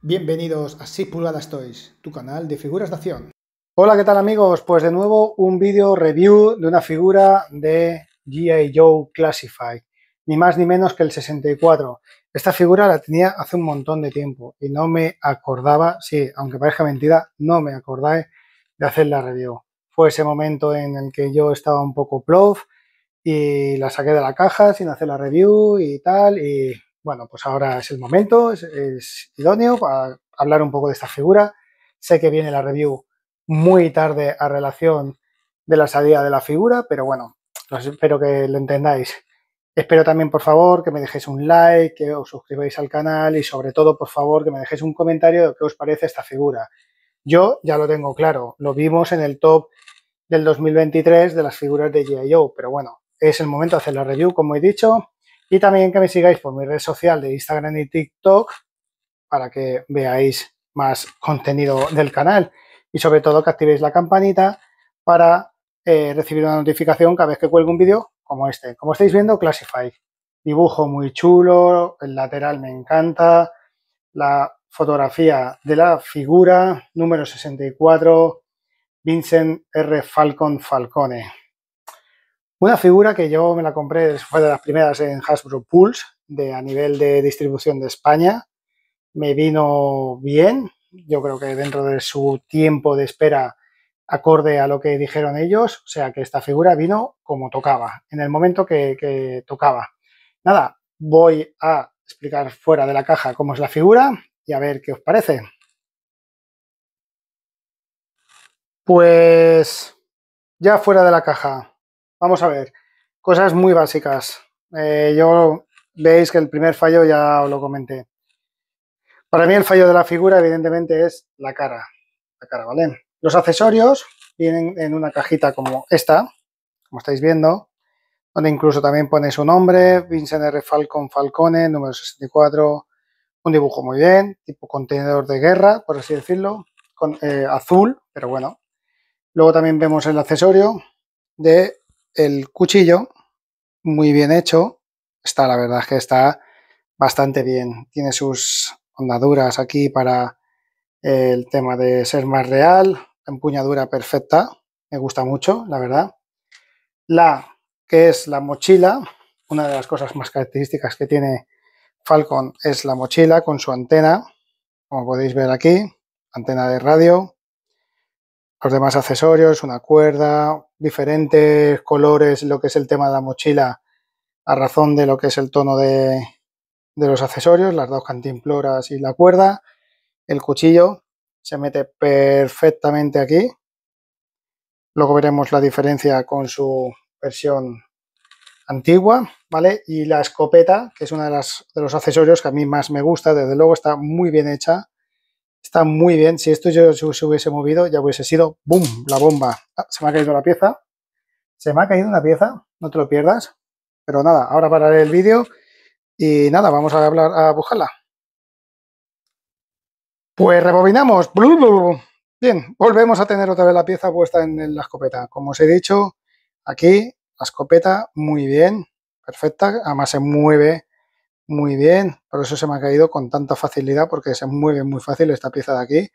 Bienvenidos a 6 pulgadas Toys, tu canal de figuras de acción. Hola, ¿qué tal amigos? Pues de nuevo un vídeo review de una figura de G.I. Joe Classified, ni más ni menos que el 64. Esta figura la tenía hace un montón de tiempo y no me acordaba, sí, aunque parezca mentira, no me acordé de hacer la review. Fue ese momento en el que yo estaba un poco plof y la saqué de la caja sin hacer la review y tal y bueno, pues ahora es el momento, es, idóneo para hablar un poco de esta figura. Sé que viene la review muy tarde a relación de la salida de la figura, pero bueno, espero que lo entendáis. Espero también, por favor, que me dejéis un like, que os suscribáis al canal y sobre todo, por favor, que me dejéis un comentario de qué os parece esta figura. Yo ya lo tengo claro, lo vimos en el top del 2023 de las figuras de G.I.O., pero bueno, es el momento de hacer la review, como he dicho, y también que me sigáis por mi red social de Instagram y TikTok para que veáis más contenido del canal. Y sobre todo que activéis la campanita para eh, recibir una notificación cada vez que cuelgo un vídeo como este. Como estáis viendo, Classify. Dibujo muy chulo, el lateral me encanta, la fotografía de la figura número 64, Vincent R. Falcon Falcone. Una figura que yo me la compré, fue de las primeras en Hasbro Pulse, de, a nivel de distribución de España. Me vino bien, yo creo que dentro de su tiempo de espera acorde a lo que dijeron ellos, o sea que esta figura vino como tocaba, en el momento que, que tocaba. Nada, voy a explicar fuera de la caja cómo es la figura y a ver qué os parece. Pues ya fuera de la caja, Vamos a ver, cosas muy básicas. Eh, yo veis que el primer fallo ya os lo comenté. Para mí el fallo de la figura evidentemente es la cara. La cara, ¿vale? Los accesorios vienen en una cajita como esta, como estáis viendo, donde incluso también pone su nombre, Vincent R. Falcon Falcone, número 64, un dibujo muy bien, tipo contenedor de guerra, por así decirlo, eh, azul, pero bueno. Luego también vemos el accesorio de el cuchillo, muy bien hecho, está, la verdad que está bastante bien. Tiene sus ondaduras aquí para el tema de ser más real, empuñadura perfecta, me gusta mucho, la verdad. La que es la mochila, una de las cosas más características que tiene Falcon es la mochila con su antena, como podéis ver aquí, antena de radio, los demás accesorios, una cuerda, diferentes colores lo que es el tema de la mochila a razón de lo que es el tono de, los accesorios, las dos cantimploras y la cuerda. El cuchillo se mete perfectamente aquí. Luego veremos la diferencia con su versión antigua, ¿vale? Y la escopeta, que es uno de los accesorios que a mí más me gusta, desde luego está muy bien hecha. Está muy bien. Si esto yo se hubiese movido, ya hubiese sido ¡boom! La bomba. Ah, se me ha caído la pieza. Se me ha caído una pieza. No te lo pierdas. Pero nada, ahora pararé el vídeo y nada, vamos a hablar a buscarla. Pues rebobinamos. Bien, volvemos a tener otra vez la pieza puesta en la escopeta. Como os he dicho, aquí la escopeta muy bien, perfecta. Además se mueve muy bien, por eso se me ha caído con tanta facilidad porque se mueve muy fácil esta pieza de aquí.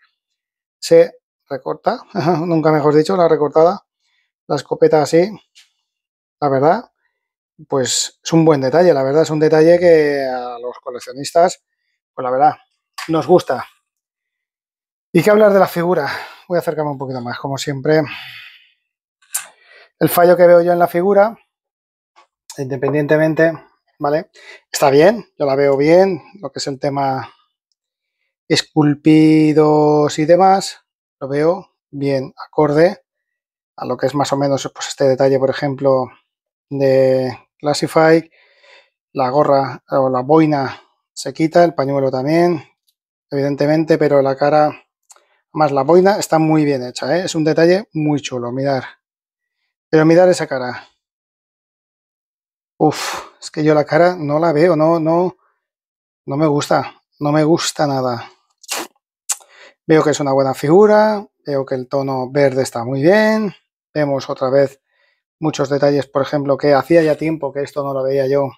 Se recorta, nunca mejor dicho, la recortada, la escopeta así, la verdad, pues es un buen detalle, la verdad es un detalle que a los coleccionistas, pues la verdad, nos gusta. ¿Y qué hablar de la figura? Voy a acercarme un poquito más, como siempre. El fallo que veo yo en la figura, independientemente ¿vale? Está bien, yo la veo bien, lo que es el tema esculpidos y demás, lo veo bien acorde a lo que es más o menos pues, este detalle, por ejemplo, de Classify, la gorra o la boina se quita, el pañuelo también, evidentemente, pero la cara más la boina está muy bien hecha, ¿eh? es un detalle muy chulo, mirar. Pero mirar esa cara, es que yo la cara no la veo, no, no, no me gusta, no me gusta nada. Veo que es una buena figura, veo que el tono verde está muy bien, vemos otra vez muchos detalles, por ejemplo, que hacía ya tiempo que esto no lo veía yo,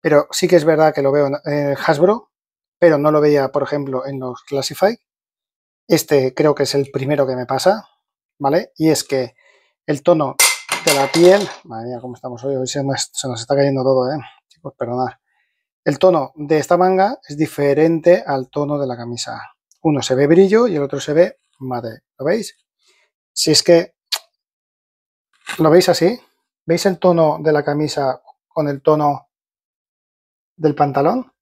pero sí que es verdad que lo veo en Hasbro, pero no lo veía, por ejemplo, en los Classify. Este creo que es el primero que me pasa, ¿vale? Y es que el tono la piel. Madre mía, cómo estamos hoy. Hoy se nos, está cayendo todo, ¿eh? Chicos, perdonad. El tono de esta manga es diferente al tono de la camisa. Uno se ve brillo y el otro se ve madre, ¿Lo veis? Si es que lo veis así, ¿veis el tono de la camisa con el tono del pantalón?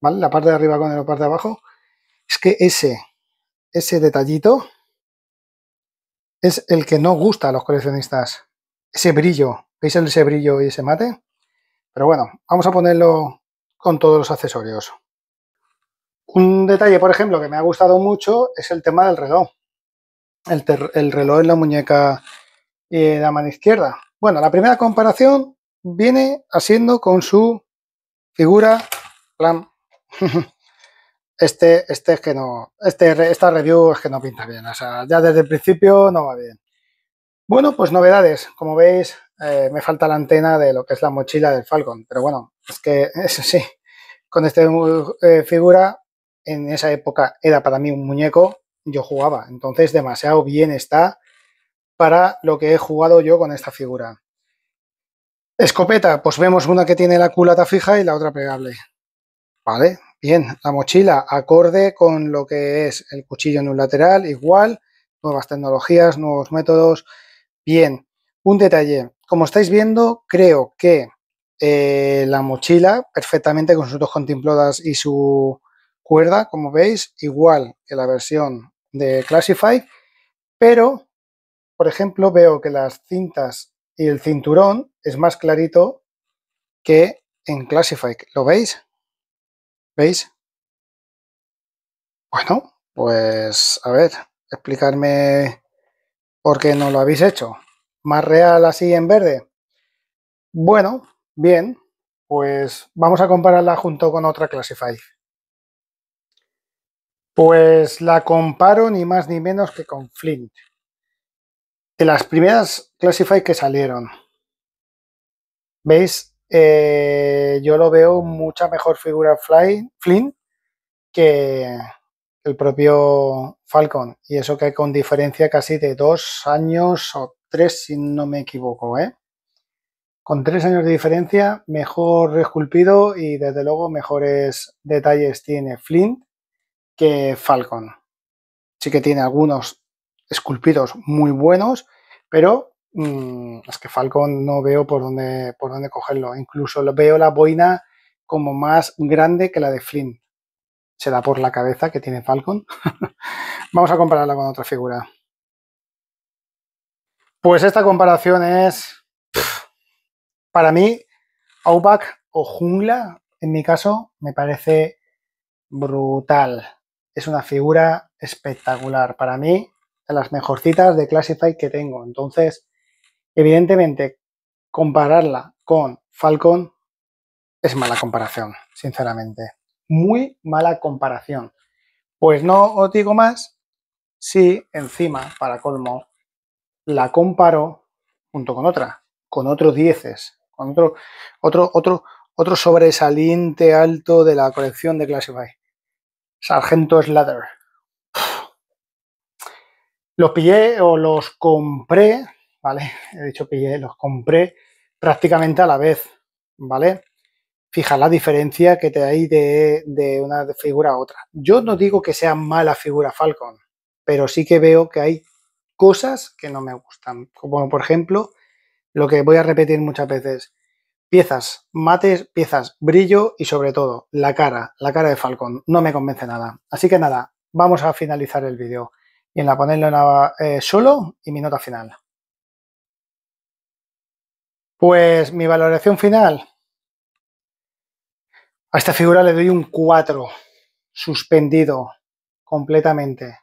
¿Vale? La parte de arriba con la parte de abajo. Es que ese, ese detallito es el que no gusta a los coleccionistas. Ese brillo, ¿veis ese brillo y ese mate? Pero bueno, vamos a ponerlo con todos los accesorios. Un detalle, por ejemplo, que me ha gustado mucho es el tema del reloj. El, reloj en la muñeca eh, de la mano izquierda. Bueno, la primera comparación viene haciendo con su figura plan este, este es que no, este, esta review es que no pinta bien, o sea, ya desde el principio no va bien. Bueno, pues novedades, como veis, eh, me falta la antena de lo que es la mochila del Falcon, pero bueno, es que eso sí, con esta eh, figura, en esa época era para mí un muñeco, yo jugaba, entonces demasiado bien está para lo que he jugado yo con esta figura. Escopeta, pues vemos una que tiene la culata fija y la otra pegable. Vale, Bien, la mochila acorde con lo que es el cuchillo en un lateral, igual, nuevas tecnologías, nuevos métodos. Bien, un detalle, como estáis viendo, creo que eh, la mochila perfectamente con sus dos contempladas y su cuerda, como veis, igual que la versión de Classify, pero, por ejemplo, veo que las cintas y el cinturón es más clarito que en Classify, ¿lo veis? ¿Veis? Bueno, pues a ver, explicarme por qué no lo habéis hecho. ¿Más real así en verde? Bueno, bien, pues vamos a compararla junto con otra Classify. Pues la comparo ni más ni menos que con Flint. De las primeras Classify que salieron. ¿Veis? Eh, yo lo veo mucha mejor figura flint Flynn que el propio Falcon. Y eso que con diferencia casi de dos años o tres, si no me equivoco. ¿eh? Con tres años de diferencia, mejor esculpido y desde luego mejores detalles tiene Flint que Falcon. Sí que tiene algunos esculpidos muy buenos, pero Mm, es que Falcon no veo por dónde, por cogerlo. Incluso veo la boina como más grande que la de Flynn. se da por la cabeza que tiene Falcon? Vamos a compararla con otra figura. Pues esta comparación es, para mí, Outback o Jungla, en mi caso, me parece brutal. Es una figura espectacular. Para mí, de las mejorcitas de Classify que tengo. Entonces, Evidentemente, compararla con Falcon es mala comparación, sinceramente. Muy mala comparación. Pues no os digo más si encima, para colmo, la comparo junto con otra, con otros dieces, con otro, otro, otro, otro sobresaliente alto de la colección de Classify. Sargento Slather. Los pillé o los compré He dicho que los compré prácticamente a la vez, ¿vale? Fija la diferencia que te hay de, de una figura a otra. Yo no digo que sea mala figura Falcon, pero sí que veo que hay cosas que no me gustan, como por ejemplo lo que voy a repetir muchas veces, piezas mates, piezas brillo y sobre todo la cara, la cara de Falcon, no me convence nada. Así que nada, vamos a finalizar el vídeo y en la ponerlo eh, solo y mi nota final. Pues mi valoración final. A esta figura le doy un 4, suspendido completamente.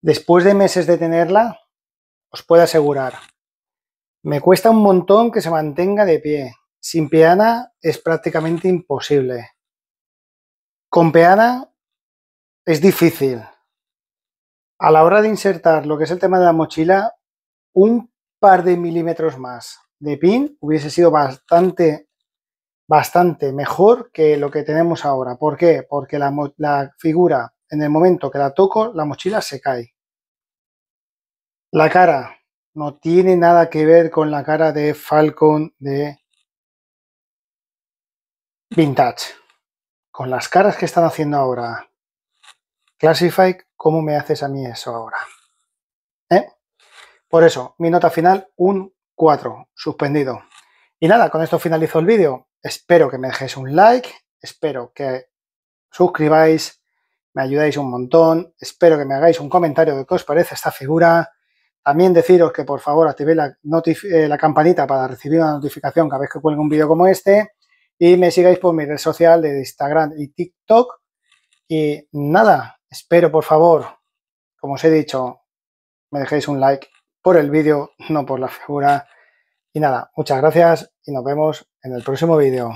Después de meses de tenerla, os puedo asegurar, me cuesta un montón que se mantenga de pie. Sin peana es prácticamente imposible. Con peana es difícil. A la hora de insertar lo que es el tema de la mochila, un par de milímetros más de pin hubiese sido bastante, bastante mejor que lo que tenemos ahora. ¿Por qué? Porque la, figura, en el momento que la toco, la mochila se cae. La cara no tiene nada que ver con la cara de Falcon de Vintage. Con las caras que están haciendo ahora Classify, ¿cómo me haces a mí eso ahora? ¿Eh? Por eso, mi nota final, un suspendido. Y nada, con esto finalizo el vídeo. Espero que me dejéis un like, espero que suscribáis, me ayudáis un montón, espero que me hagáis un comentario de qué os parece esta figura. También deciros que por favor activéis la, eh, la campanita para recibir una notificación cada vez que cuelgue un vídeo como este y me sigáis por mi red social de Instagram y TikTok. Y nada, espero por favor, como os he dicho, me dejéis un like por el vídeo, no por la figura. Y nada, muchas gracias y nos vemos en el próximo vídeo.